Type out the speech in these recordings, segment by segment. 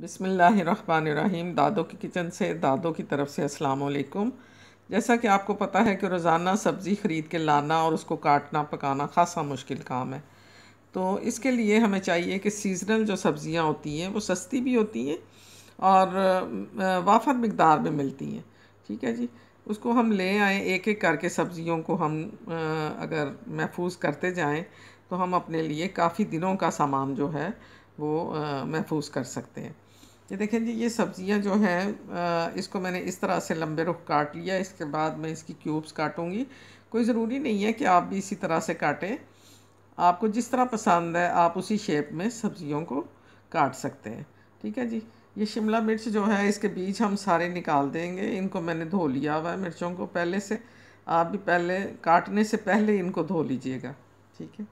बिसमीम दादो की किचन से दादो की तरफ से अस्सलाम वालेकुम जैसा कि आपको पता है कि रोज़ाना सब्ज़ी ख़रीद के लाना और उसको काटना पकाना खासा मुश्किल काम है तो इसके लिए हमें चाहिए कि सीज़नल जो सब्ज़ियाँ होती हैं वो सस्ती भी होती हैं और वाफर मकदार में मिलती हैं ठीक है जी उसको हम ले आएँ एक एक करके सब्ज़ियों को हम अगर महफूज करते जाएँ तो हम अपने लिए काफ़ी दिनों का सामान जो है वो महफूज कर सकते हैं ये देखें जी ये सब्ज़ियाँ जो हैं इसको मैंने इस तरह से लंबे रुख काट लिया इसके बाद मैं इसकी क्यूब्स काटूँगी कोई ज़रूरी नहीं है कि आप भी इसी तरह से काटें आपको जिस तरह पसंद है आप उसी शेप में सब्ज़ियों को काट सकते हैं ठीक है जी ये शिमला मिर्च जो है इसके बीज हम सारे निकाल देंगे इनको मैंने धो लिया हुआ है मिर्चों को पहले से आप भी पहले काटने से पहले इनको धो लीजिएगा ठीक है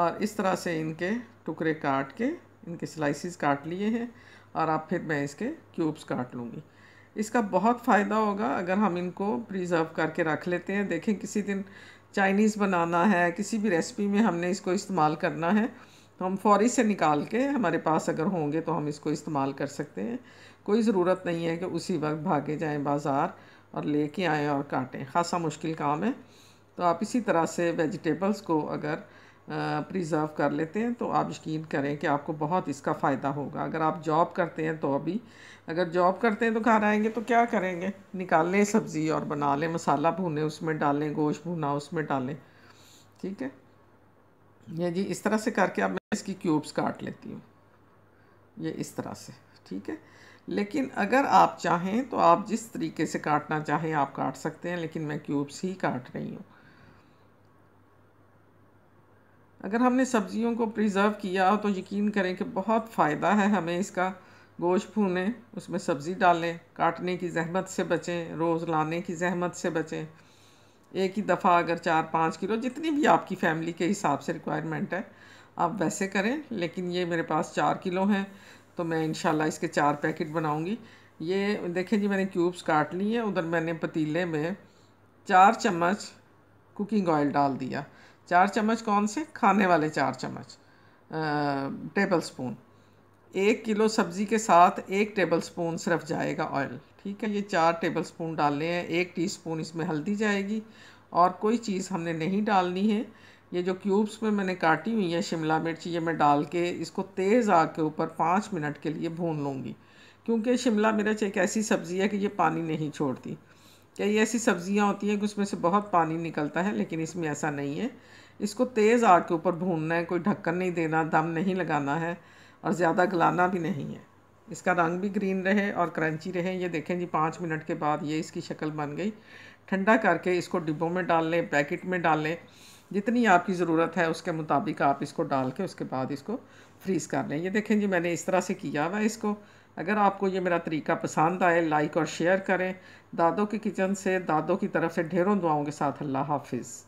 और इस तरह से इनके टुकड़े काट के इनके स्लाइसिस काट लिए हैं और आप फिर मैं इसके क्यूब्स काट लूँगी इसका बहुत फ़ायदा होगा अगर हम इनको प्रिजर्व करके रख लेते हैं देखें किसी दिन चाइनीज़ बनाना है किसी भी रेसिपी में हमने इसको इस्तेमाल करना है तो हम फौरी से निकाल के हमारे पास अगर होंगे तो हम इसको इस्तेमाल कर सकते हैं कोई ज़रूरत नहीं है कि उसी वक्त भागे जाएं बाज़ार और लेके आएँ और काटें खासा मुश्किल काम है तो आप इसी तरह से वेजिटेबल्स को अगर प्रिजर्व कर लेते हैं तो आप यकीन करें कि आपको बहुत इसका फ़ायदा होगा अगर आप जॉब करते हैं तो अभी अगर जॉब करते हैं तो घर आएंगे तो क्या करेंगे निकाल लें सब्ज़ी और बना लें मसाला भूनें उसमें डालें गोश्त भूना उसमें डालें ठीक है ये जी इस तरह से करके अब मैं इसकी क्यूब्स काट लेती हूँ ये इस तरह से ठीक है लेकिन अगर आप चाहें तो आप जिस तरीके से काटना चाहें आप काट सकते हैं लेकिन मैं क्यूब्स ही काट रही हूँ अगर हमने सब्जियों को प्रिजर्व किया तो यकीन करें कि बहुत फ़ायदा है हमें इसका गोश्त भूने उसमें सब्ज़ी डालें काटने की जहमत से बचें रोज़ लाने की जहमत से बचें एक ही दफ़ा अगर चार पाँच किलो जितनी भी आपकी फ़ैमिली के हिसाब से रिक्वायरमेंट है आप वैसे करें लेकिन ये मेरे पास चार किलो हैं तो मैं इन इसके चार पैकेट बनाऊँगी ये देखें जी मैंने क्यूब्स काट ली हैं उधर मैंने पतीले में चार चम्मच कुकिंग ऑयल डाल दिया चार चम्मच कौन से खाने वाले चार चम्मच टेबल स्पून एक किलो सब्ज़ी के साथ एक टेबल स्पून सिर्फ जाएगा ऑयल ठीक है ये चार टेबल स्पून डालने हैं एक टीस्पून इसमें हल्दी जाएगी और कोई चीज़ हमने नहीं डालनी है ये जो क्यूब्स में मैंने काटी हुई है शिमला मिर्च ये मैं डाल के इसको तेज़ आग के ऊपर पाँच मिनट के लिए भून लूँगी क्योंकि शिमला मिर्च एक ऐसी सब्ज़ी है कि ये पानी नहीं छोड़ती कई ऐसी सब्जियां होती हैं कि उसमें से बहुत पानी निकलता है लेकिन इसमें ऐसा नहीं है इसको तेज़ आग के ऊपर भूनना है कोई ढक्कन नहीं देना दम नहीं लगाना है और ज़्यादा गलाना भी नहीं है इसका रंग भी ग्रीन रहे और क्रंची रहे ये देखें जी पाँच मिनट के बाद ये इसकी शक्ल बन गई ठंडा करके इसको डिब्बों में डाल लें पैकेट में डाल लें जितनी आपकी ज़रूरत है उसके मुताबिक आप इसको डाल के उसके बाद इसको फ्रीज़ कर लें ये देखें जी मैंने इस तरह से किया हुआ इसको अगर आपको ये मेरा तरीका पसंद आए लाइक और शेयर करें दादों के किचन से दादों की तरफ से ढेरों दुआओं के साथ अल्लाह हाफिज़